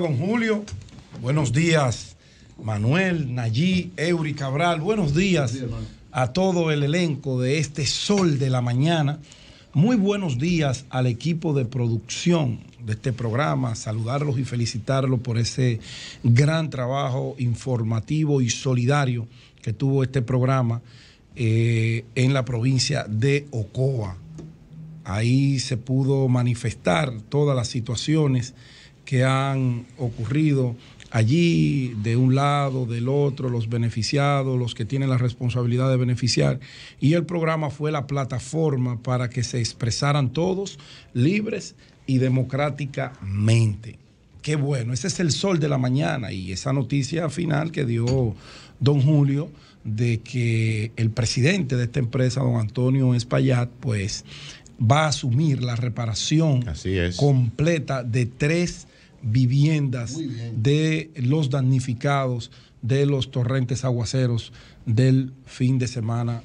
don Julio. Buenos días, Manuel, Nayí, Eury Cabral. Buenos días, a todo el elenco de este Sol de la Mañana. Muy buenos días al equipo de producción de este programa, saludarlos y felicitarlos por ese gran trabajo informativo y solidario que tuvo este programa eh, en la provincia de Ocoa. Ahí se pudo manifestar todas las situaciones que han ocurrido allí, de un lado, del otro, los beneficiados, los que tienen la responsabilidad de beneficiar. Y el programa fue la plataforma para que se expresaran todos libres y democráticamente. Qué bueno, ese es el sol de la mañana y esa noticia final que dio don Julio de que el presidente de esta empresa, don Antonio Espallat, pues va a asumir la reparación completa de tres viviendas de los damnificados de los torrentes aguaceros del fin de semana,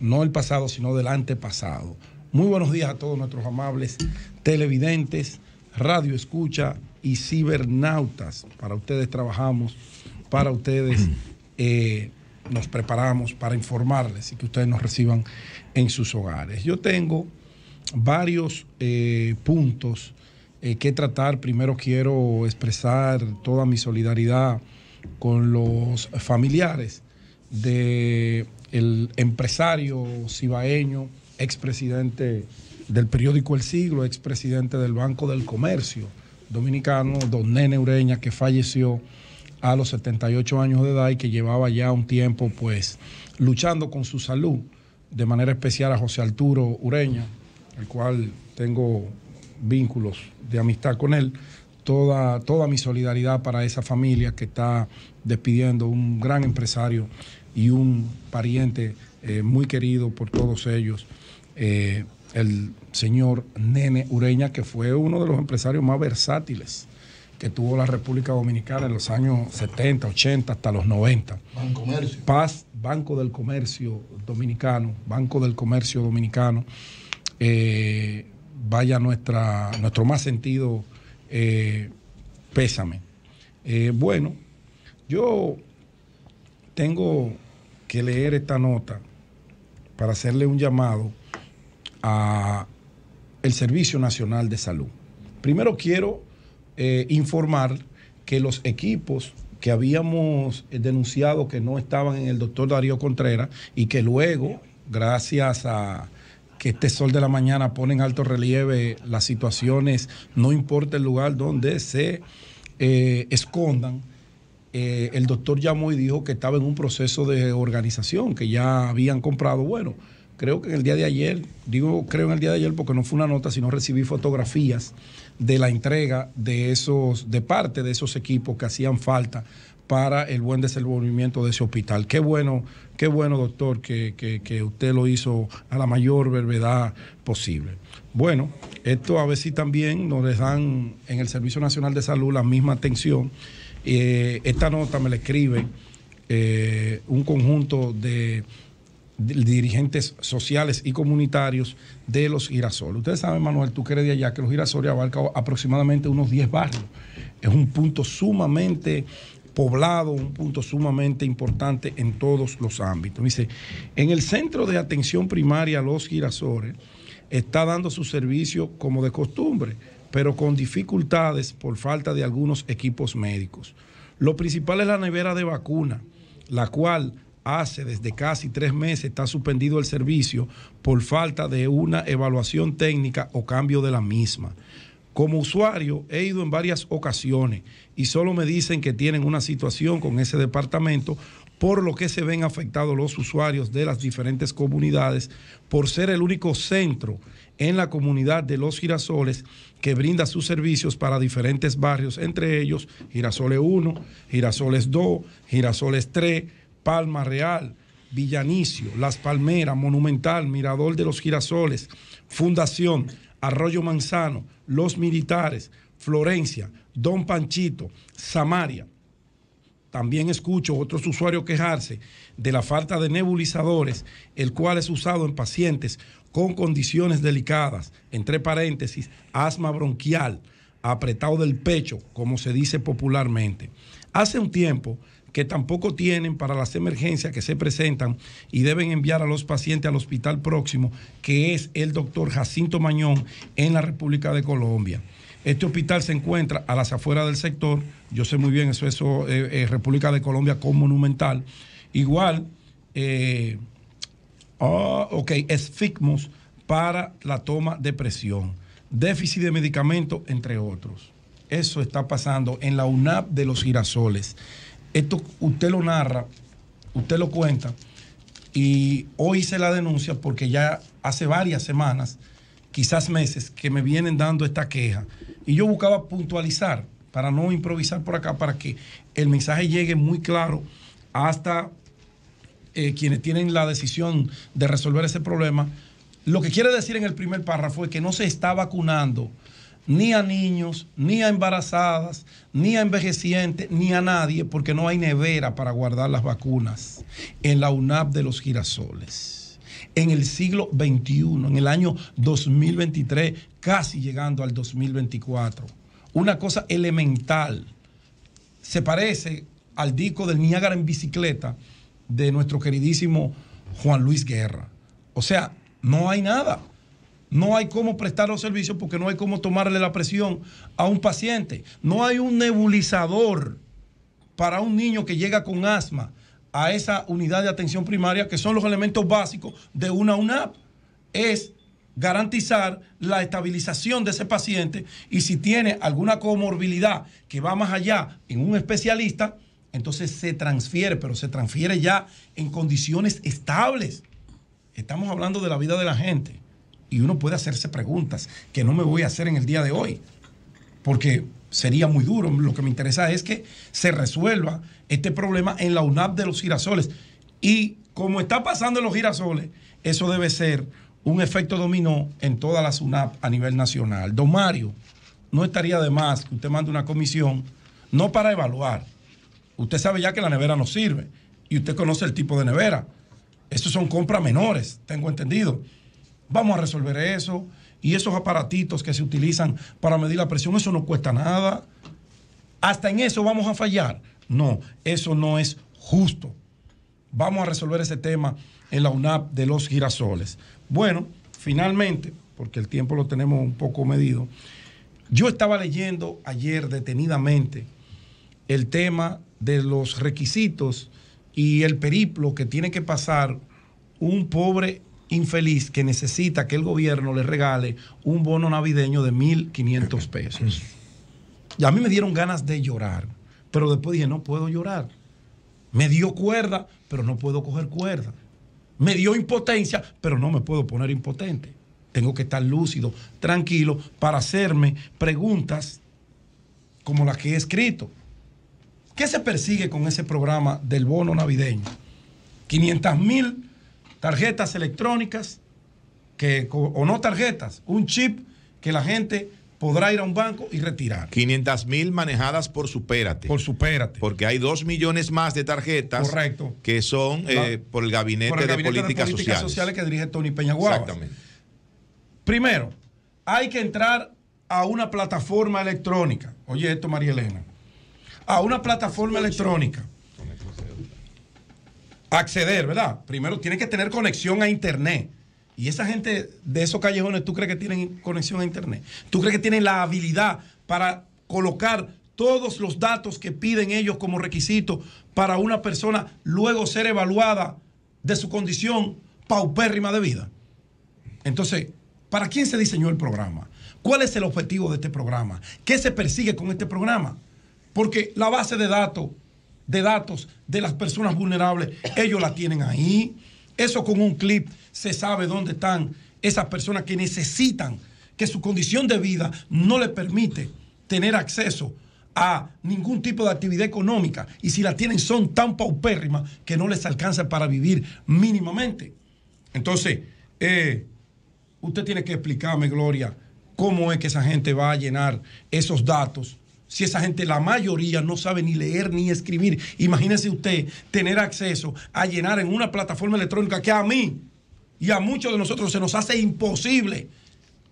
no el pasado, sino del antepasado. Muy buenos días a todos nuestros amables televidentes, radio escucha y cibernautas. Para ustedes trabajamos, para ustedes eh, nos preparamos para informarles y que ustedes nos reciban en sus hogares. Yo tengo varios eh, puntos eh, que tratar. Primero quiero expresar toda mi solidaridad con los familiares del el empresario cibaeño, expresidente del periódico El Siglo, expresidente del Banco del Comercio dominicano, don Nene Ureña, que falleció a los 78 años de edad y que llevaba ya un tiempo pues luchando con su salud, de manera especial a José Arturo Ureña, el cual tengo vínculos de amistad con él, toda, toda mi solidaridad para esa familia que está despidiendo un gran empresario y un pariente eh, muy querido por todos ellos, eh, el señor Nene Ureña, que fue uno de los empresarios más versátiles que tuvo la República Dominicana en los años 70, 80, hasta los 90. Paz, Banco del Comercio Dominicano, Banco del Comercio Dominicano. Eh, vaya nuestra, nuestro más sentido eh, pésame. Eh, bueno, yo tengo que leer esta nota para hacerle un llamado a el Servicio Nacional de Salud. Primero quiero eh, informar que los equipos que habíamos denunciado que no estaban en el doctor Darío Contreras y que luego, gracias a que este sol de la mañana pone en alto relieve las situaciones, no importa el lugar donde se eh, escondan. Eh, el doctor llamó y dijo que estaba en un proceso de organización, que ya habían comprado. Bueno, creo que en el día de ayer, digo creo en el día de ayer porque no fue una nota, sino recibí fotografías de la entrega de esos, de parte de esos equipos que hacían falta para el buen desenvolvimiento de ese hospital. Qué bueno, qué bueno, doctor, que, usted lo hizo a la mayor brevedad posible. Bueno, esto a ver si también nos dan en el Servicio Nacional de Salud la misma atención. Eh, esta nota me la escribe eh, un conjunto de, dirigentes sociales y comunitarios de los girasoles. Ustedes saben, Manuel, tú crees de allá, que los girasoles abarcan aproximadamente unos 10 barrios. Es un punto sumamente poblado, un punto sumamente importante en todos los ámbitos. dice, en el centro de atención primaria Los Girasores... está dando su servicio como de costumbre, pero con dificultades por falta de algunos equipos médicos. Lo principal es la nevera de vacuna, la cual hace desde casi tres meses está suspendido el servicio por falta de una evaluación técnica o cambio de la misma. Como usuario he ido en varias ocasiones y solo me dicen que tienen una situación con ese departamento por lo que se ven afectados los usuarios de las diferentes comunidades por ser el único centro en la comunidad de Los Girasoles que brinda sus servicios para diferentes barrios, entre ellos Girasoles 1, Girasoles 2, Girasoles 3, Palma Real, Villanicio, Las Palmeras, Monumental, Mirador de los Girasoles, Fundación Arroyo Manzano, Los Militares, Florencia, Don Panchito, Samaria. También escucho otros usuarios quejarse de la falta de nebulizadores, el cual es usado en pacientes con condiciones delicadas, entre paréntesis, asma bronquial, apretado del pecho, como se dice popularmente. Hace un tiempo que tampoco tienen para las emergencias que se presentan y deben enviar a los pacientes al hospital próximo, que es el doctor Jacinto Mañón en la República de Colombia. Este hospital se encuentra a las afueras del sector, yo sé muy bien, eso eso eh, eh, República de Colombia con Monumental. Igual, eh, ah, ok, es ok, para la toma de presión déficit de medicamentos, entre otros. Eso está pasando en la UNAP de los girasoles. Esto usted lo narra, usted lo cuenta, y hoy hice la denuncia porque ya hace varias semanas, quizás meses, que me vienen dando esta queja. Y yo buscaba puntualizar, para no improvisar por acá, para que el mensaje llegue muy claro hasta eh, quienes tienen la decisión de resolver ese problema, lo que quiere decir en el primer párrafo es que no se está vacunando ni a niños, ni a embarazadas, ni a envejecientes, ni a nadie, porque no hay nevera para guardar las vacunas en la UNAP de los girasoles. En el siglo XXI, en el año 2023, casi llegando al 2024, una cosa elemental. Se parece al disco del Niágara en bicicleta de nuestro queridísimo Juan Luis Guerra. O sea, no hay nada. No hay cómo prestar los servicios porque no hay cómo tomarle la presión a un paciente. No hay un nebulizador para un niño que llega con asma a esa unidad de atención primaria, que son los elementos básicos de una UNAP. Es garantizar la estabilización de ese paciente y si tiene alguna comorbilidad que va más allá en un especialista, entonces se transfiere, pero se transfiere ya en condiciones estables. Estamos hablando de la vida de la gente y uno puede hacerse preguntas que no me voy a hacer en el día de hoy, porque sería muy duro. Lo que me interesa es que se resuelva este problema en la UNAP de los girasoles. Y como está pasando en los girasoles, eso debe ser un efecto dominó en todas las UNAP a nivel nacional. Don Mario, no estaría de más que usted mande una comisión, no para evaluar. Usted sabe ya que la nevera no sirve y usted conoce el tipo de nevera. Estos son compras menores, tengo entendido. Vamos a resolver eso. Y esos aparatitos que se utilizan para medir la presión, eso no cuesta nada. Hasta en eso vamos a fallar. No, eso no es justo. Vamos a resolver ese tema en la UNAP de los girasoles. Bueno, finalmente, porque el tiempo lo tenemos un poco medido, yo estaba leyendo ayer detenidamente el tema de los requisitos y el periplo que tiene que pasar un pobre infeliz que necesita que el gobierno le regale un bono navideño de 1.500 pesos. Y a mí me dieron ganas de llorar, pero después dije, no puedo llorar. Me dio cuerda, pero no puedo coger cuerda. Me dio impotencia, pero no me puedo poner impotente. Tengo que estar lúcido, tranquilo, para hacerme preguntas como las que he escrito. ¿Qué se persigue con ese programa del bono navideño? 500 mil tarjetas electrónicas que, o no tarjetas, un chip que la gente podrá ir a un banco y retirar. 500 mil manejadas por Supérate. Por Supérate. Porque hay dos millones más de tarjetas que son eh, por el Gabinete, por el gabinete de, Políticas Sociales. que dirige Tony Peña Exactamente. Primero, hay que entrar a una plataforma electrónica. Oye esto, María Elena a una plataforma electrónica. Acceder, ¿verdad? Primero tiene que tener conexión a Internet. Y esa gente de esos callejones, ¿tú crees que tienen conexión a Internet? ¿Tú crees que tienen la habilidad para colocar todos los datos que piden ellos como requisito para una persona luego ser evaluada de su condición paupérrima de vida? Entonces, ¿para quién se diseñó el programa? ¿Cuál es el objetivo de este programa? ¿Qué se persigue con este programa? Porque la base de datos, de datos de las personas vulnerables, ellos la tienen ahí. Eso con un clip se sabe dónde están esas personas que necesitan, que su condición de vida no le permite tener acceso a ningún tipo de actividad económica y si la tienen son tan paupérrimas que no les alcanza para vivir mínimamente. Entonces, eh, usted tiene que explicarme, Gloria, cómo es que esa gente va a llenar esos datos si esa gente, la mayoría, no sabe ni leer ni escribir. Imagínese usted tener acceso a llenar en una plataforma electrónica que a mí y a muchos de nosotros se nos hace imposible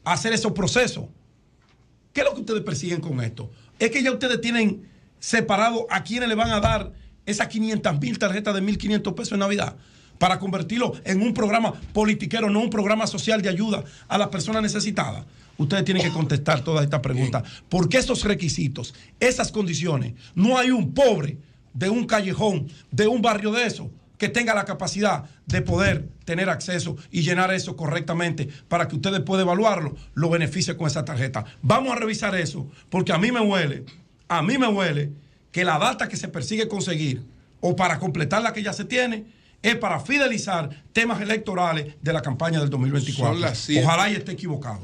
hacer esos procesos. ¿Qué es lo que ustedes persiguen con esto? Es que ya ustedes tienen separado a quienes le van a dar esas 500 mil tarjetas de 1.500 pesos en Navidad para convertirlo en un programa politiquero, no un programa social de ayuda a las personas necesitadas? Ustedes tienen que contestar todas estas preguntas. Porque esos requisitos, esas condiciones, no hay un pobre de un callejón, de un barrio de eso, que tenga la capacidad de poder tener acceso y llenar eso correctamente para que ustedes puedan evaluarlo, lo beneficie con esa tarjeta. Vamos a revisar eso, porque a mí me huele, a mí me huele que la data que se persigue conseguir o para completar la que ya se tiene, es para fidelizar temas electorales de la campaña del 2024. Ojalá y esté equivocado.